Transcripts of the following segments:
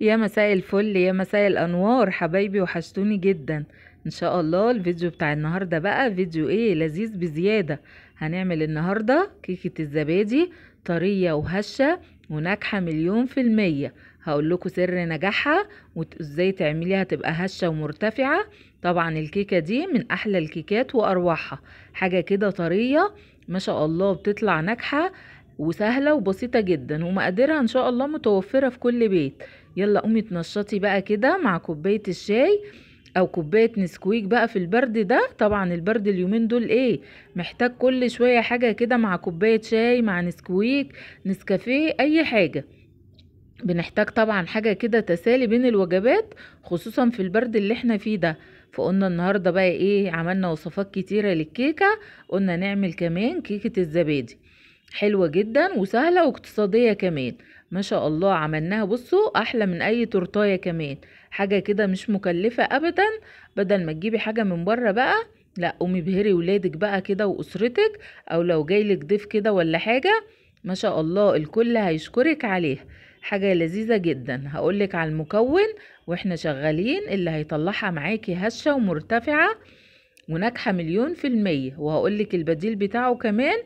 يا مساء الفل يا مساء الانوار حبايبي وحشتوني جدا ان شاء الله الفيديو بتاع النهارده بقى فيديو ايه لذيذ بزياده هنعمل النهارده كيكه الزبادي طريه وهشه وناجحه مليون في الميه هقول لكم سر نجاحها وازاي تعمليها تبقى هشه ومرتفعه طبعا الكيكه دي من احلى الكيكات واروعها حاجه كده طريه ما شاء الله بتطلع ناجحه وسهله وبسيطه جدا ومقاديرها ان شاء الله متوفره في كل بيت يلا قومي تنشطي بقى كده مع كوبايه الشاي او كوبايه نسكويك بقى في البرد ده طبعا البرد اليومين دول ايه محتاج كل شويه حاجه كده مع كوبايه شاي مع نسكويك نسكافيه اي حاجه بنحتاج طبعا حاجه كده تسالي بين الوجبات خصوصا في البرد اللي احنا فيه ده فقلنا النهارده بقى ايه عملنا وصفات كتيره للكيكه قلنا نعمل كمان كيكه الزبادي حلوه جدا وسهله واقتصاديه كمان ما شاء الله عملناها بصوا احلى من اي تورتايه كمان حاجه كده مش مكلفه ابدا بدل ما تجيبي حاجه من بره بقى لا قومي بهري ولادك بقى كده واسرتك او لو جايلك ضيف كده ولا حاجه ما شاء الله الكل هيشكرك عليها حاجة لذيذة جدا هقولك على المكون واحنا شغالين اللي هيطلعها معاكي هشة ومرتفعة وناجحة مليون في المية وهقولك البديل بتاعه كمان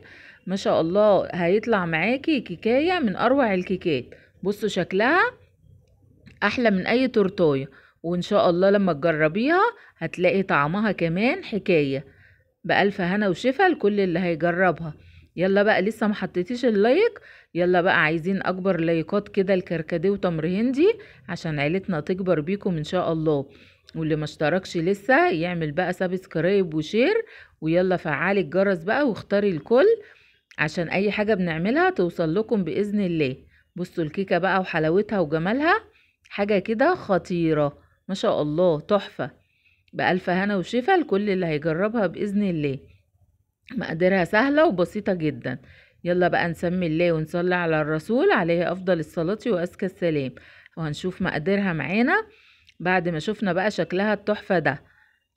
ما شاء الله هيطلع معاكي كيكايه من اروع الكيكات بصوا شكلها احلى من اي تورتايه وان شاء الله لما تجربيها هتلاقي طعمها كمان حكايه بألف هنا وشفا لكل اللي هيجربها يلا بقى لسه ما حطيتيش اللايك يلا بقى عايزين اكبر لايكات كده الكركديه وتمر هندي عشان عيلتنا تكبر بيكم ان شاء الله واللي ما اشتركش لسه يعمل بقى سبسكرايب وشير ويلا فعلي الجرس بقى واختاري الكل عشان اي حاجة بنعملها توصل لكم باذن الله بصوا الكيكة بقى وحلاوتها وجمالها حاجة كده خطيرة ما شاء الله تحفة بألف هنا وشفا لكل اللي هيجربها بإذن الله مقاديرها سهلة وبسيطة جدا يلا بقى نسمي الله ونصلي على الرسول عليه أفضل الصلاة وأزكى السلام وهنشوف مقاديرها معانا بعد ما شفنا بقى شكلها التحفة ده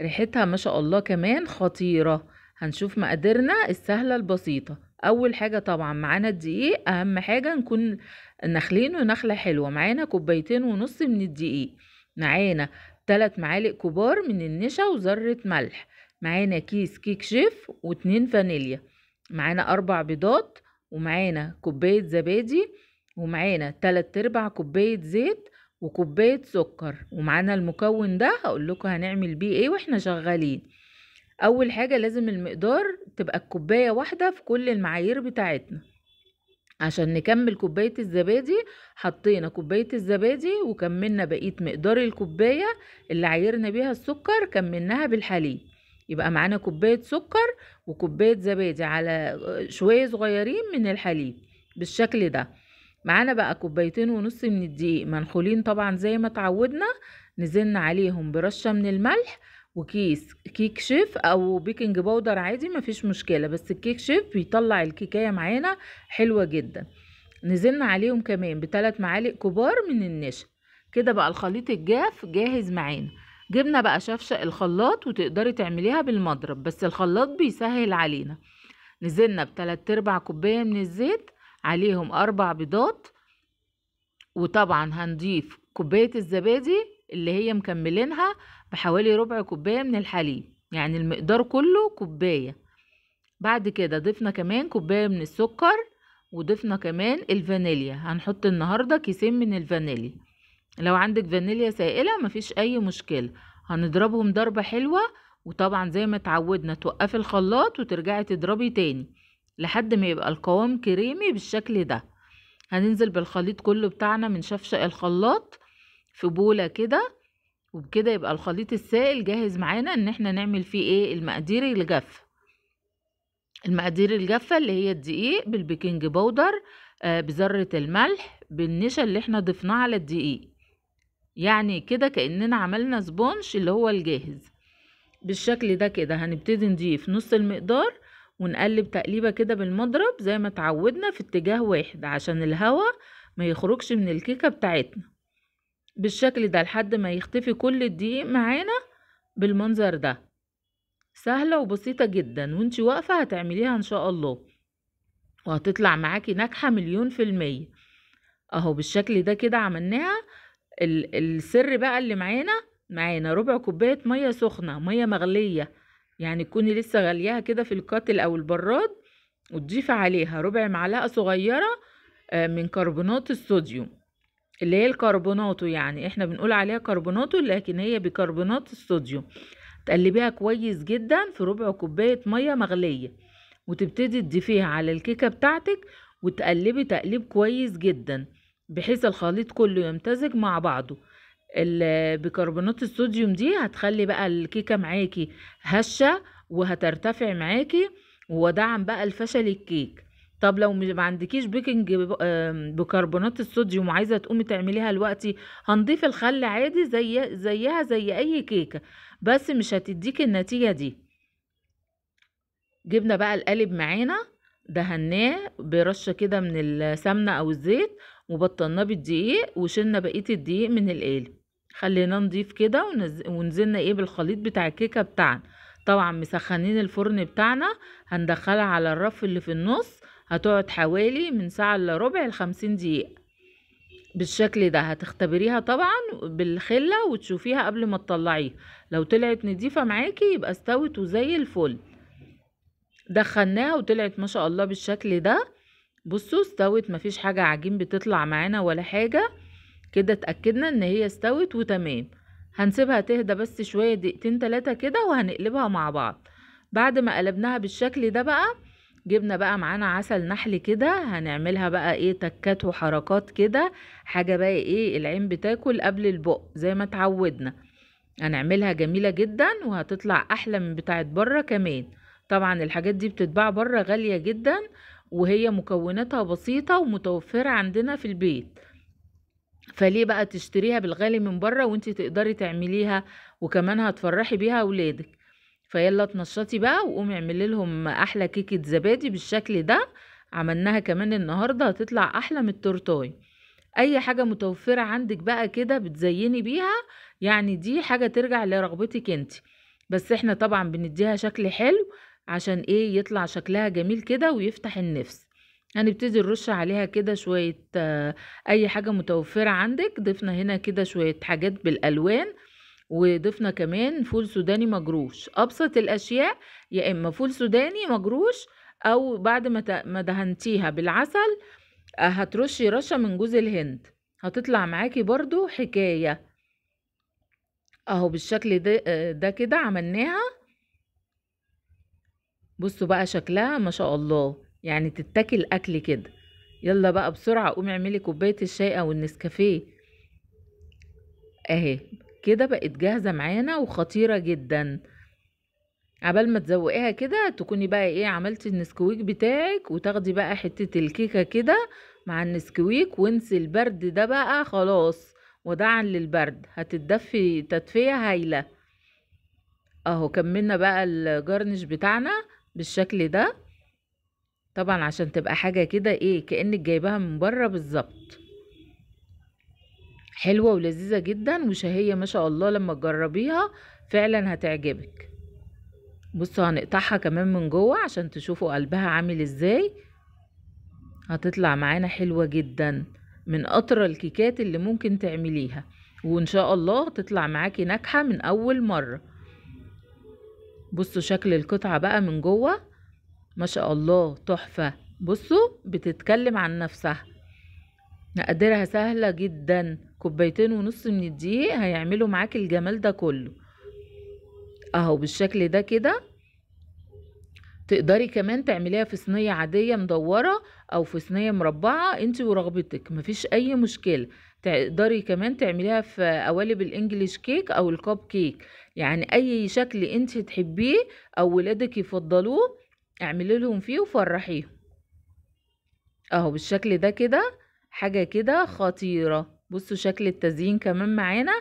ريحتها ما شاء الله كمان خطيرة هنشوف مقاديرنا السهلة البسيطة اول حاجه طبعا معانا الدقيق اهم حاجه نكون نخلينه نخله حلوه معانا كوبايتين ونص من الدقيق معانا تلات معالق كبار من النشا وذره ملح معانا كيس كيك شيف واتنين فانيليا معانا اربع بيضات ومعانا كوبايه زبادي ومعانا تلات ارباع كوبايه زيت وكوبايه سكر ومعانا المكون ده هقول لكم هنعمل بيه ايه واحنا شغالين اول حاجه لازم المقدار تبقى الكوبايه واحده في كل المعايير بتاعتنا عشان نكمل كوبايه الزبادي حطينا كوبايه الزبادي وكملنا بقيه مقدار الكوبايه اللي عايرنا بيها السكر كملناها بالحليب يبقى معانا كوبايه سكر وكوبايه زبادي على آه، شويه صغيرين من الحليب بالشكل ده معانا بقى كوبايتين ونص من الدقيق منخولين طبعا زي ما اتعودنا نزلنا عليهم برشه من الملح وكيس كيك شيف او بيكنج باودر عادي مفيش مشكله بس الكيك شيف بيطلع الكيكايه معانا حلوه جدا نزلنا عليهم كمان بثلاث معالق كبار من النشا كده بقى الخليط الجاف جاهز معانا جبنا بقى شفشق الخلاط وتقدري تعمليها بالمضرب بس الخلاط بيسهل علينا نزلنا بتلات ارباع كوبايه من الزيت عليهم اربع بيضات وطبعا هنضيف كوبايه الزبادي اللي هي مكملينها بحوالي ربع كوباية من الحليب يعني المقدار كله كوباية بعد كده ضفنا كمان كوباية من السكر وضفنا كمان الفانيليا هنحط النهاردة كيسين من الفانيليا لو عندك فانيليا سائلة مفيش أي مشكلة هنضربهم ضربة حلوة وطبعا زي ما اتعودنا توقفي الخلاط وترجعي تضربي تاني لحد ما يبقى القوام كريمي بالشكل ده هننزل بالخليط كله بتاعنا من شفشق الخلاط في بولة كده وبكده يبقى الخليط السائل جاهز معانا ان احنا نعمل فيه ايه المقادير الجافة المقادير الجافة اللي هي الدقيق بالبيكنج بودر آه بذرة الملح بالنشا اللي احنا ضفناه على الدقيق يعني كده كأننا عملنا سبونش اللي هو الجاهز بالشكل ده كده هنبتدي نضيف نص المقدار ونقلب تقليبة كده بالمضرب زي ما اتعودنا في اتجاه واحد عشان الهواء ما يخرجش من الكيكة بتاعتنا بالشكل ده لحد ما يختفي كل الدقيق معانا بالمنظر ده سهلة وبسيطة جدا وانت واقفة هتعمليها ان شاء الله وهتطلع معاكي ناجحة مليون في المية اهو بالشكل ده كده عملناها ال السر بقى اللي معانا معانا ربع كوباية مية سخنة مية مغلية يعني تكوني لسه غالياها كده في الكاتل او البراد وتضيفي عليها ربع معلقة صغيرة آه، من كربونات الصوديوم اللي هي الكربوناتو يعني احنا بنقول عليها كربوناتو لكن هي بيكربونات الصوديوم تقلبيها كويس جدا في ربع كوباية مية مغلية وتبتدي تضيفيها على الكيكة بتاعتك وتقلبي تقليب كويس جدا بحيث الخليط كله يمتزج مع بعضه بيكربونات الصوديوم دي هتخلي بقى الكيكة معاكي هشة وهترتفع معاكي ودعم بقى الفشل الكيك طب لو ما عندكيش بيكنج بكربونات الصوديوم وعايزه تقومي تعمليها دلوقتي هنضيف الخل عادي زي زيها زي اي كيكه بس مش هتديكي النتيجه دي جبنا بقى القالب معانا دهناه برشه كده من السمنه او الزيت وبطلناه بالدقيق وشلنا بقيه الدقيق من القالب خليناه نضيف كده ونزلنا ايه بالخليط بتاع الكيكه بتاعنا طبعا مسخنين الفرن بتاعنا هندخلها على الرف اللي في النص هتقعد حوالي من ساعة إلا ربع لخمسين دقيقة بالشكل ده هتختبريها طبعا بالخلة وتشوفيها قبل ما تطلعيها لو طلعت نضيفة معاكي يبقى استوت وزي الفل دخلناها وطلعت ما شاء الله بالشكل ده بصوا استوت مفيش حاجة عجين بتطلع معانا ولا حاجة كده اتأكدنا ان هي استوت وتمام هنسيبها تهدى بس شوية دقيقتين تلاتة كده وهنقلبها مع بعض بعد ما قلبناها بالشكل ده بقى جبنا بقى معانا عسل نحل كده هنعملها بقى ايه تكات وحركات كده حاجة بقى ايه العين بتاكل قبل البق زي ما اتعودنا هنعملها جميلة جدا وهتطلع احلى من بتاعت بره كمان طبعا الحاجات دي بتتباع بره غالية جدا وهي مكوناتها بسيطة ومتوفرة عندنا في البيت فليه بقى تشتريها بالغالي من بره وانت تقدري تعمليها وكمان هتفرحي بيها اولادك فيلا اتنشطي بقى وقومي اعملي لهم احلى كيكه زبادي بالشكل ده عملناها كمان النهارده هتطلع احلى من التورتاي اي حاجه متوفره عندك بقى كده بتزيني بيها يعني دي حاجه ترجع لرغبتك انت بس احنا طبعا بنديها شكل حلو عشان ايه يطلع شكلها جميل كده ويفتح النفس هنبتدي نرش عليها كده شويه آه، اي حاجه متوفره عندك ضفنا هنا كده شويه حاجات بالالوان وضفنا كمان فول سوداني مجروش ابسط الاشياء يا اما فول سوداني مجروش او بعد ما دهنتيها بالعسل آه، هترشي رشه من جوز الهند هتطلع معاكي برضو حكايه اهو بالشكل ده آه، ده كده عملناها بصوا بقى شكلها ما شاء الله يعني تتاكل اكل كده يلا بقى بسرعه قومي اعملي كوبايه الشاي او النسكافيه اهي كده بقت جاهزة معانا وخطيرة جدا عبال ما تزوقيها كده تكوني بقى ايه عملتي النسكويك بتاعك وتاخدي بقى حتة الكيكة كده مع النسكويك وانسي البرد ده بقى خلاص وداعا للبرد هتتدفي تدفية هايلة اهو كملنا بقى الجرنش بتاعنا بالشكل ده طبعا عشان تبقى حاجة كده ايه كأنك جايباها من بره بالظبط حلوة ولذيذة جدا وشهية ما شاء الله لما تجربيها فعلا هتعجبك بصوا هنقطعها كمان من جوه عشان تشوفوا قلبها عامل ازاي هتطلع معانا حلوة جدا من أطرى الكيكات اللي ممكن تعمليها وإن شاء الله تطلع معاكي ناجحة من أول مرة بصوا شكل القطعة بقى من جوه ما شاء الله تحفة بصوا بتتكلم عن نفسها نقدرها سهلة جدا كوبايتين ونص من الدقيق هيعملوا معاك الجمال ده كله اهو بالشكل ده كده تقدري كمان تعمليها في صينية عادية مدورة او في صينية مربعة انت ورغبتك مفيش اي مشكلة تقدري كمان تعمليها في قوالب الانجليش كيك او الكوب كيك يعني اي شكل انت تحبيه او ولادك يفضلوه اعملي لهم فيه وفرحيهم اهو بالشكل ده كده حاجة كده خطيرة بصوا شكل التزيين كمان معانا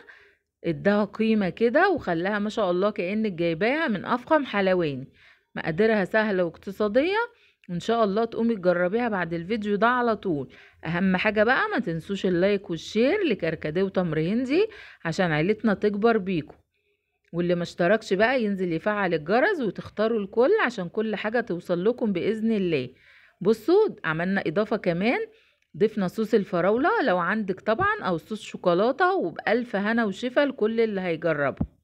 اداها قيمة كده وخلاها ما شاء الله كأنك جايباها من أفخم حلواني مقاديرها سهلة واقتصادية وان شاء الله تقومي تجربيها بعد الفيديو ده على طول اهم حاجة بقى ما تنسوش اللايك والشير لكركديه وتمر هندي عشان عيلتنا تكبر بيكو واللي ما اشتركش بقى ينزل يفعل الجرس وتختاروا الكل عشان كل حاجة توصل لكم بإذن الله بصوا عملنا إضافة كمان ضفنا صوص الفراولة لو عندك طبعا أو صوص شوكولاتة وبألف هنا وشفا لكل اللي هيجربه